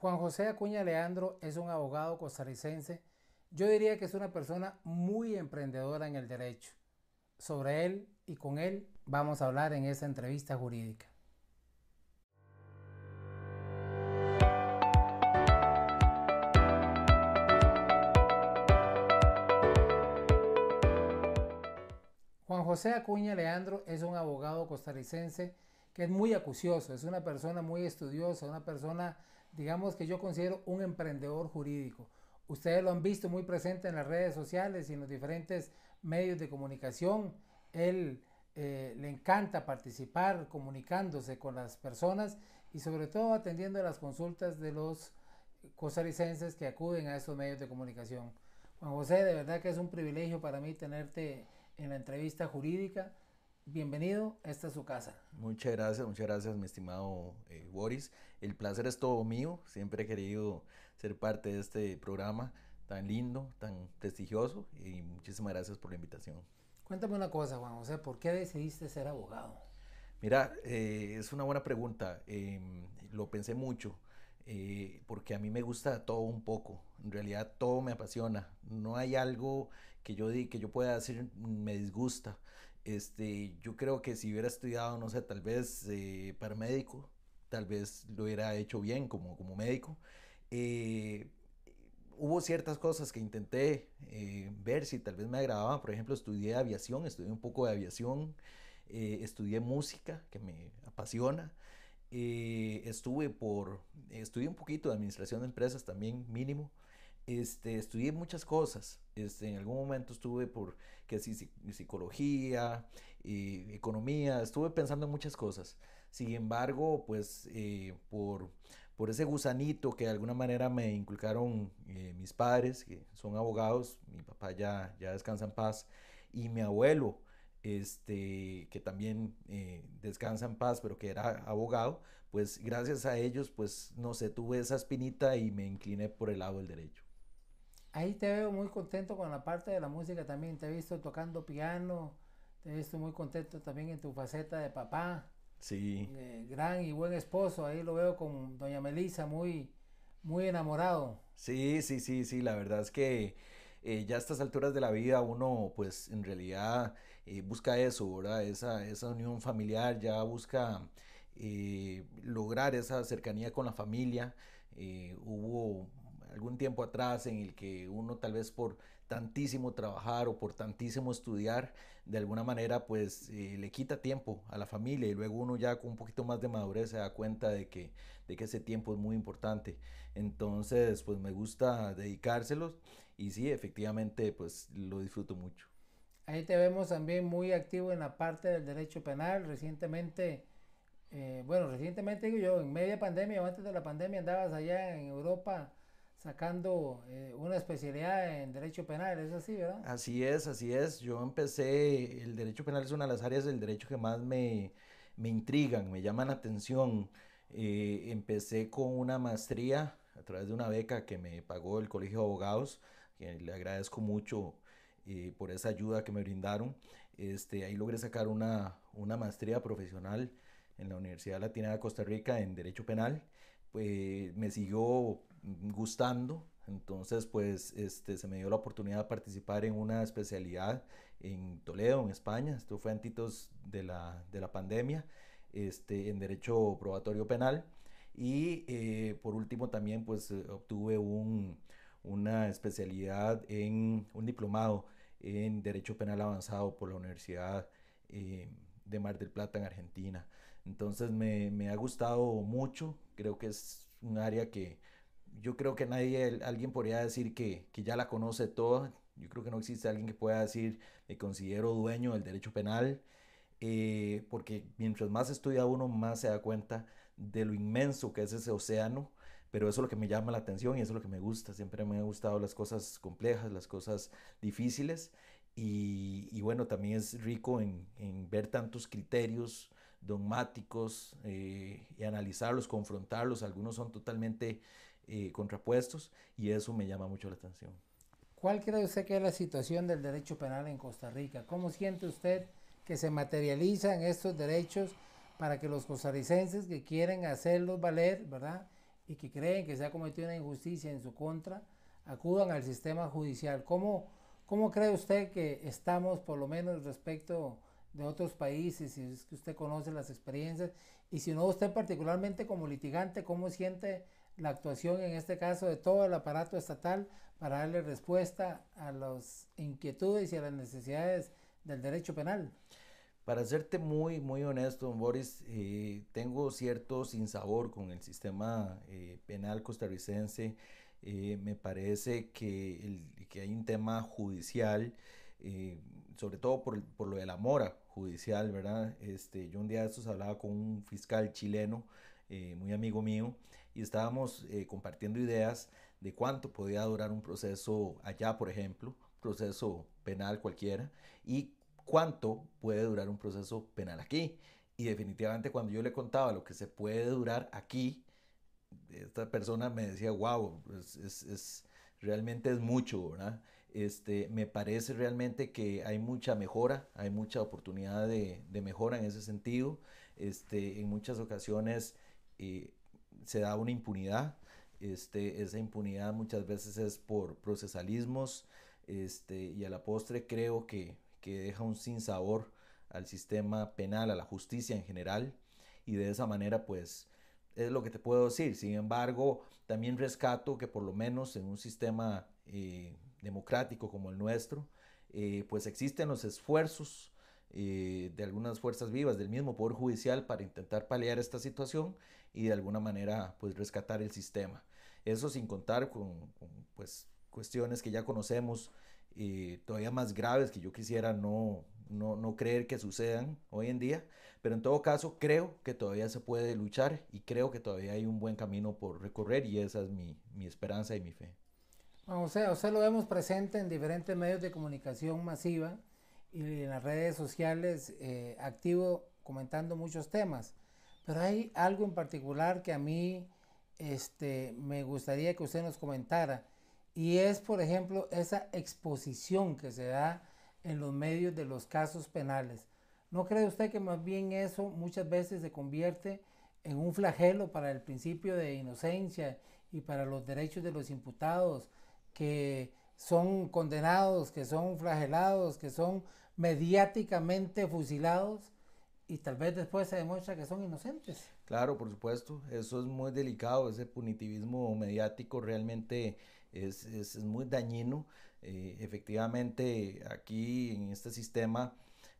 Juan José Acuña Leandro es un abogado costarricense. Yo diría que es una persona muy emprendedora en el derecho. Sobre él y con él vamos a hablar en esta entrevista jurídica. Juan José Acuña Leandro es un abogado costarricense que es muy acucioso, es una persona muy estudiosa, una persona digamos que yo considero un emprendedor jurídico. Ustedes lo han visto muy presente en las redes sociales y en los diferentes medios de comunicación. Él eh, le encanta participar comunicándose con las personas y sobre todo atendiendo las consultas de los costarricenses que acuden a esos medios de comunicación. Juan José, de verdad que es un privilegio para mí tenerte en la entrevista jurídica bienvenido, esta es su casa. Muchas gracias, muchas gracias, mi estimado eh, Boris. El placer es todo mío, siempre he querido ser parte de este programa tan lindo, tan prestigioso y muchísimas gracias por la invitación. Cuéntame una cosa, Juan José, ¿por qué decidiste ser abogado? Mira, eh, es una buena pregunta, em, lo pensé mucho. Eh, porque a mí me gusta todo un poco, en realidad todo me apasiona, no hay algo que yo, que yo pueda decir mm, me disgusta, este, yo creo que si hubiera estudiado, no sé, tal vez eh, para médico, tal vez lo hubiera hecho bien como, como médico. Eh, hubo ciertas cosas que intenté eh, ver si tal vez me agradaban. Por ejemplo, estudié aviación, estudié un poco de aviación, estudié música, que me apasiona. estuve por, estudié un poquito de administración de empresas también, mínimo. Este, estudié muchas cosas. Este, en algún momento estuve por que sí, psicología, y economía, estuve pensando en muchas cosas. Sin embargo, pues eh, por, ese gusanito que de alguna manera me inculcaron eh, mis padres, que son abogados, mi papá ya, ya descansa en paz, y mi abuelo, este, que también eh, descansa en paz, pero que era abogado, pues gracias a ellos, pues no sé, tuve esa espinita y me incliné por el lado del derecho. Ahí te veo muy contento con la parte de la música también. Te he visto tocando piano, te he visto muy contento también en tu faceta de papá. Sí. gran y buen esposo. Ahí lo veo con doña Melisa, muy, muy enamorado. Sí, sí, sí, sí. La verdad es que eh, ya a estas alturas de la vida uno pues en realidad eh, busca eso, ¿verdad? Esa, esa unión familiar, ya busca eh, lograr esa cercanía con la familia. hubo algún tiempo atrás en el que uno tal vez por tantísimo trabajar o por tantísimo estudiar, de alguna manera pues eh, le quita tiempo a la familia y luego uno ya con un poquito más de madurez se da cuenta de que, de que ese tiempo es muy importante. Entonces pues me gusta dedicárselos y sí, efectivamente pues lo disfruto mucho. Ahí te vemos también muy activo en la parte del derecho penal. Recientemente, eh, bueno, recientemente digo yo, en media pandemia o antes de la pandemia andabas allá en Europa sacando eh, una especialidad en Derecho Penal, es así, ¿verdad? Así es, así es. Yo empecé, el Derecho Penal es una de las áreas del derecho que más me, intrigan, me llaman la atención. Eh, empecé con una maestría a través de una beca que me pagó el Colegio de Abogados, que le agradezco mucho eh, por esa ayuda que me brindaron. Este, ahí logré sacar una, una maestría profesional en la Universidad Latina de Costa Rica en Derecho Penal. Pues me siguió gustando. Entonces, pues este, se me dio la oportunidad de participar en una especialidad en Toledo, en España. Esto fue antitos de la, de la pandemia, este, en Derecho Probatorio Penal. Y eh, por último también, pues eh, obtuve una especialidad en un diplomado en Derecho Penal Avanzado por la Universidad eh, de Mar del Plata en Argentina. Entonces me, me ha gustado mucho, creo que es un área que yo creo que nadie, alguien podría decir que, que ya la conoce toda. Yo creo que no existe alguien que pueda decir, me considero dueño del derecho penal, eh, porque mientras más estudia uno, más se da cuenta de lo inmenso que es ese océano, pero eso es lo que me llama la atención y eso es lo que me gusta. Siempre me han gustado las cosas complejas, las cosas difíciles, y, bueno, también es rico en, en ver tantos criterios dogmáticos eh, y analizarlos, confrontarlos. Algunos son totalmente eh, contrapuestos y eso me llama mucho la atención. ¿Cuál cree usted que es la situación del derecho penal en Costa Rica? ¿Cómo siente usted que se materializan estos derechos para que los costarricenses que quieren hacerlos valer, ¿verdad? Y que creen que se ha cometido una injusticia en su contra, acudan al sistema judicial. ¿Cómo, cómo cree usted que estamos, por lo menos respecto de otros países, si es que usted conoce las experiencias, y si no, usted particularmente como litigante, ¿cómo siente la actuación en este caso de todo el aparato estatal para darle respuesta a las inquietudes y a las necesidades del derecho penal. Para serte muy, muy honesto, Boris, eh, tengo cierto sinsabor con el sistema eh, penal costarricense. Eh, me parece que, el, que, hay un tema judicial, sobre todo por, lo de la mora judicial, ¿verdad? Este, yo un día de estos hablaba con un fiscal chileno, muy amigo mío, estábamos eh, compartiendo ideas de cuánto podía durar un proceso allá, por ejemplo, proceso penal cualquiera, y cuánto puede durar un proceso penal aquí. Y definitivamente cuando yo le contaba lo que se puede durar aquí, esta persona me decía, wow, es, es, realmente es mucho, ¿verdad? Este, me parece realmente que hay mucha mejora, hay mucha oportunidad de, de mejora en ese sentido. Este, en muchas ocasiones eh, se da una impunidad. Este, esa impunidad muchas veces es por procesalismos este, y a la postre creo que, deja un sinsabor al sistema penal, a la justicia en general y de esa manera pues es lo que te puedo decir. Sin embargo, también rescato que por lo menos en un sistema eh, democrático como el nuestro, eh, pues existen los esfuerzos eh, de algunas fuerzas vivas del mismo Poder Judicial para intentar paliar esta situación y de alguna manera pues rescatar el sistema. Eso sin contar con, pues, cuestiones que ya conocemos y eh, todavía más graves que yo quisiera no, no, creer que sucedan hoy en día, pero en todo caso creo que todavía se puede luchar y creo que todavía hay un buen camino por recorrer y esa es mi, esperanza y mi fe. o sea, lo vemos presente en diferentes medios de comunicación masiva, y en las redes sociales eh, activo comentando muchos temas. Pero hay algo en particular que a mí este, me gustaría que usted nos comentara. Y es, por ejemplo, esa exposición que se da en los medios de los casos penales. ¿No cree usted que más bien eso muchas veces se convierte en un flagelo para el principio de inocencia y para los derechos de los imputados, que son condenados, que son flagelados, que son mediáticamente fusilados y tal vez después se demuestra que son inocentes. Claro, por supuesto, eso es muy delicado, ese punitivismo mediático realmente es, muy dañino. Eh, efectivamente, aquí en este sistema,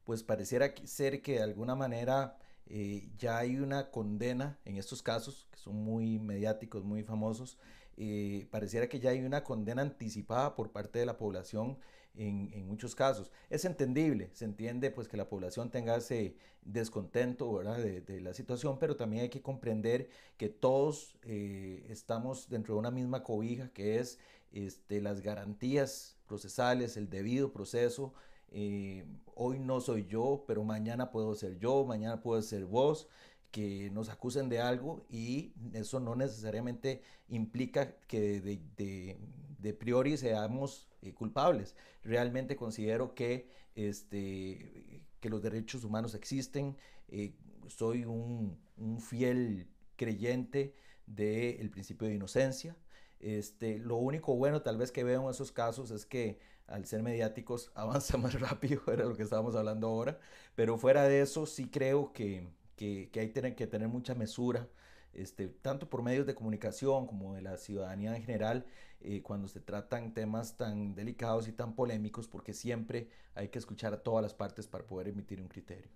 pues pareciera ser que de alguna manera eh, ya hay una condena en estos casos, que son muy mediáticos, muy famosos, eh, pareciera que ya hay una condena anticipada por parte de la población en, muchos casos. Es entendible, se entiende pues que la población tenga ese descontento De, la situación, pero también hay que comprender que todos eh, estamos dentro de una misma cobija que es este, las garantías procesales, el debido proceso. Eh, hoy no soy yo, pero mañana puedo ser yo, mañana puedo ser vos que nos acusen de algo y eso no necesariamente implica que de, priori seamos eh, culpables. Realmente considero que, este, que los derechos humanos existen. Eh, soy un, fiel creyente del principio de inocencia. Este, lo único bueno tal vez que veo en esos casos es que al ser mediáticos avanza más rápido, era lo que estábamos hablando ahora, pero fuera de eso sí creo que, que, que hay tener, que tener mucha mesura. Este, tanto por medios de comunicación como de la ciudadanía en general, eh, cuando se tratan temas tan delicados y tan polémicos, porque siempre hay que escuchar a todas las partes para poder emitir un criterio.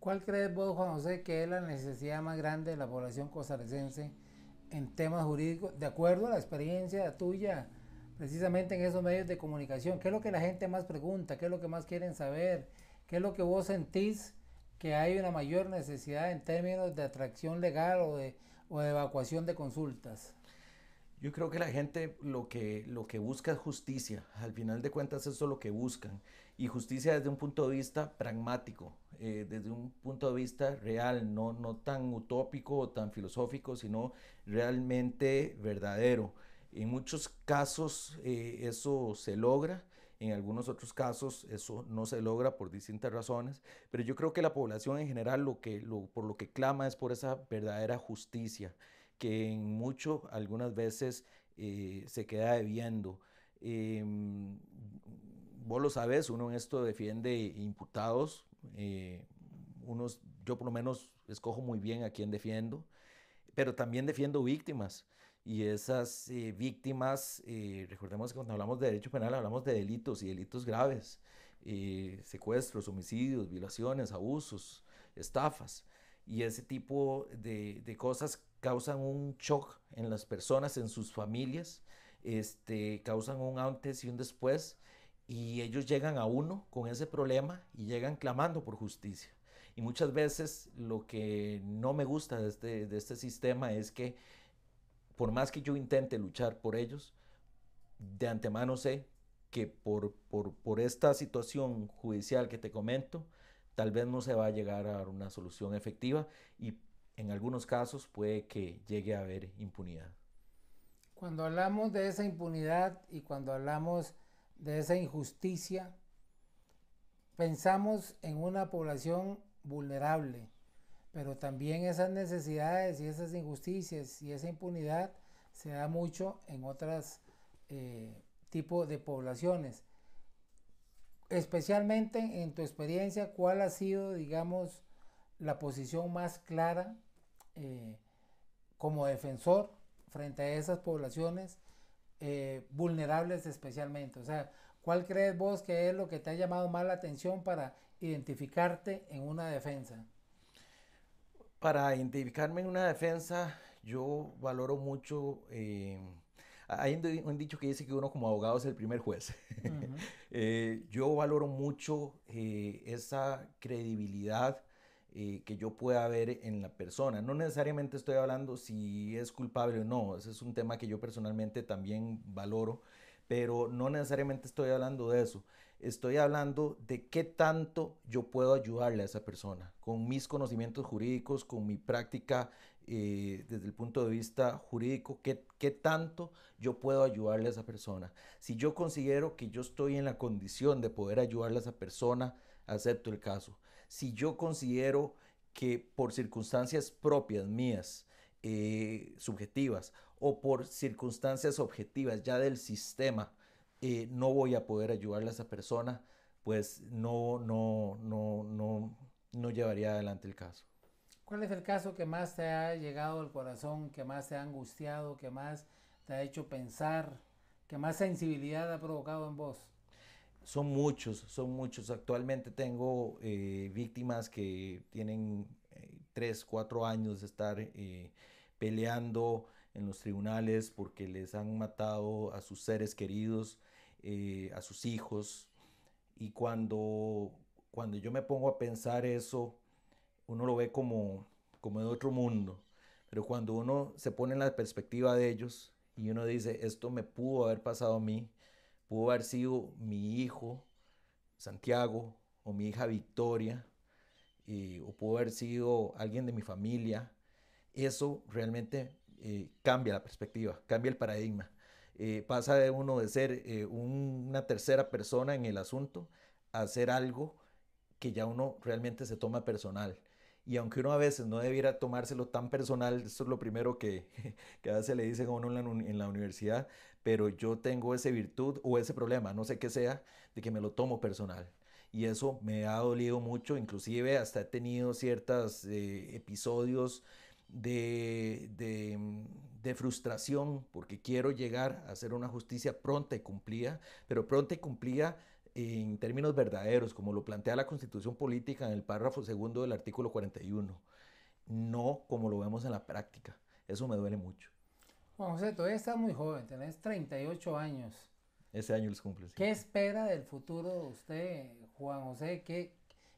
¿Cuál crees vos, Juan José, que es la necesidad más grande de la población costarricense en temas jurídicos, de acuerdo a la experiencia tuya, precisamente en esos medios de comunicación? ¿Qué es lo que la gente más pregunta? ¿Qué es lo que más quieren saber? ¿Qué es lo que vos sentís? que hay una mayor necesidad en términos de atracción legal o de, evacuación de consultas? Yo creo que la gente lo que, lo que busca es justicia. Al final de cuentas eso es lo que buscan. Y justicia desde un punto de vista pragmático, eh, desde un punto de vista real, no, tan utópico o tan filosófico, sino realmente verdadero. En muchos casos eh, eso se logra en algunos otros casos eso no se logra por distintas razones, pero yo creo que la población en general lo que, por lo que clama es por esa verdadera justicia que en mucho algunas veces eh, se queda debiendo. Em, vos lo sabes, uno en esto defiende imputados, eh, unos, yo por lo menos escojo muy bien a quién defiendo, pero también defiendo víctimas y esas eh, víctimas, eh, recordemos que cuando hablamos de derecho penal hablamos de delitos y delitos graves, eh, secuestros, homicidios, violaciones, abusos, estafas, y ese tipo de, cosas causan un shock en las personas, en sus familias, este, causan un antes y un después, y ellos llegan a uno con ese problema y llegan clamando por justicia. Y muchas veces lo que no me gusta de este, de este sistema es que por más que yo intente luchar por ellos, de antemano sé que por, esta situación judicial que te comento, tal vez no se va a llegar a una solución efectiva y en algunos casos puede que llegue a haber impunidad. Cuando hablamos de esa impunidad y cuando hablamos de esa injusticia, pensamos en una población vulnerable, pero también esas necesidades y esas injusticias y esa impunidad se da mucho en otros eh, tipos de poblaciones. Especialmente en tu experiencia, ¿cuál ha sido, digamos, la posición más clara eh, como defensor frente a esas poblaciones eh, vulnerables especialmente? O sea, ¿cuál crees vos que es lo que te ha llamado más la atención para identificarte en una defensa? para identificarme en una defensa, yo valoro mucho... Eh, hay un dicho que dice que uno como abogado es el primer juez. Eh, yo valoro mucho eh, esa credibilidad que yo pueda ver en la persona. No necesariamente estoy hablando si es culpable o no, ese es un tema que yo personalmente también valoro, pero no necesariamente estoy hablando de eso estoy hablando de qué tanto yo puedo ayudarle a esa persona con mis conocimientos jurídicos, con mi práctica eh, desde el punto de vista jurídico, qué, tanto yo puedo ayudarle a esa persona. Si yo considero que yo estoy en la condición de poder ayudarle a esa persona, acepto el caso. Si yo considero que por circunstancias propias mías, eh, subjetivas o por circunstancias objetivas ya del sistema, eh, no voy a poder ayudarle a esa persona, pues no, no, no, no, no llevaría adelante el caso. ¿Cuál es el caso que más te ha llegado al corazón, que más te ha angustiado, que más te ha hecho pensar, que más sensibilidad ha provocado en vos? Son muchos, son muchos. Actualmente tengo eh, víctimas que tienen 3, eh, 4 años de estar peleando en los tribunales porque les han matado a sus seres queridos, eh, a sus hijos. Y cuando, cuando yo me pongo a pensar eso, uno lo ve como, como de otro mundo. Pero cuando uno se pone en la perspectiva de ellos y uno dice, esto me pudo haber pasado a mí, pudo haber sido mi hijo Santiago o mi hija Victoria, eh, o pudo haber sido alguien de mi familia, eso realmente eh, cambia la perspectiva, cambia el paradigma. Eh, pasa de uno de ser eh, una tercera persona en el asunto a ser algo que ya uno realmente se toma personal. Y aunque uno a veces no debiera tomárselo tan personal, eso es lo primero que, que a veces le dicen a uno en la, universidad, pero yo tengo esa virtud o ese problema, no sé qué sea, de que me lo tomo personal y eso me ha dolido mucho, inclusive hasta he tenido ciertos episodios de, de, frustración, porque quiero llegar a hacer una justicia pronta y cumplida, pero pronta y cumplida en términos verdaderos, como lo plantea la Constitución Política en el párrafo segundo del artículo 41, no como lo vemos en la práctica. Eso me duele mucho. Juan José, todavía estás muy joven, tenés 38 años. Ese año los cumple. ¿Qué espera del futuro de usted, Juan José? ¿Qué,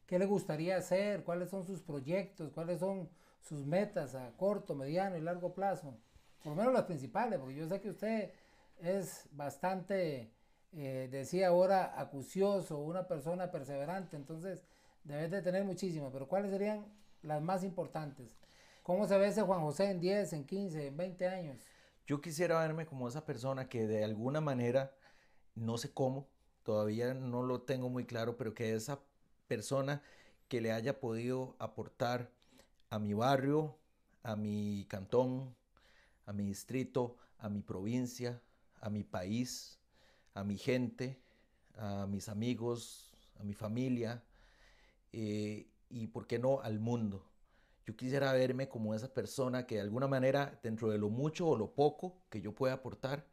¿Qué le gustaría hacer? ¿Cuáles son sus proyectos? ¿Cuáles son sus metas a corto, mediano y largo plazo? Por lo menos las principales, porque yo sé que usted es bastante, eh, decía ahora, acucioso, una persona perseverante, entonces debe de tener muchísimas, pero ¿cuáles serían las más importantes? ¿Cómo se ve ese Juan José en 10, en 15, en 20 años? Yo quisiera verme como esa persona que de alguna manera, no sé cómo, todavía no lo tengo muy claro, pero que esa persona que le haya podido aportar a mi barrio, a mi cantón, a mi distrito, a mi provincia, a mi país, a mi gente, a mis amigos, a mi familia eh, y, ¿por qué no, al mundo? Yo quisiera verme como esa persona que de alguna manera, dentro de lo mucho o lo poco que yo pueda aportar,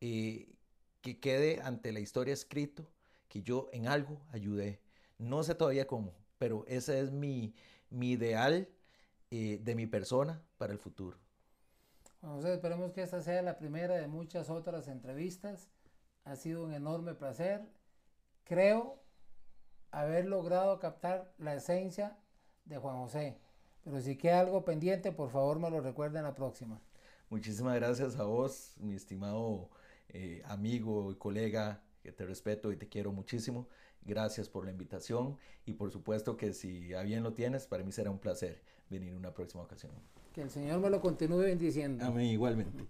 eh, que quede ante la historia escrito que yo en algo ayudé. No sé todavía cómo, pero ese es mi, mi ideal eh, de mi persona para el futuro. José, pues, esperemos que esta sea la primera de muchas otras entrevistas. Ha sido un enorme placer. Creo haber logrado captar la esencia de Juan José. Pero si queda algo pendiente, por favor me lo recuerden la próxima. Muchísimas gracias a vos, mi estimado eh, amigo y colega, que te respeto y te quiero muchísimo. Gracias por la invitación y por supuesto que si a bien lo tienes, para mí será un placer venir una próxima ocasión. Que el Señor me lo continúe bendiciendo. Amén, igualmente.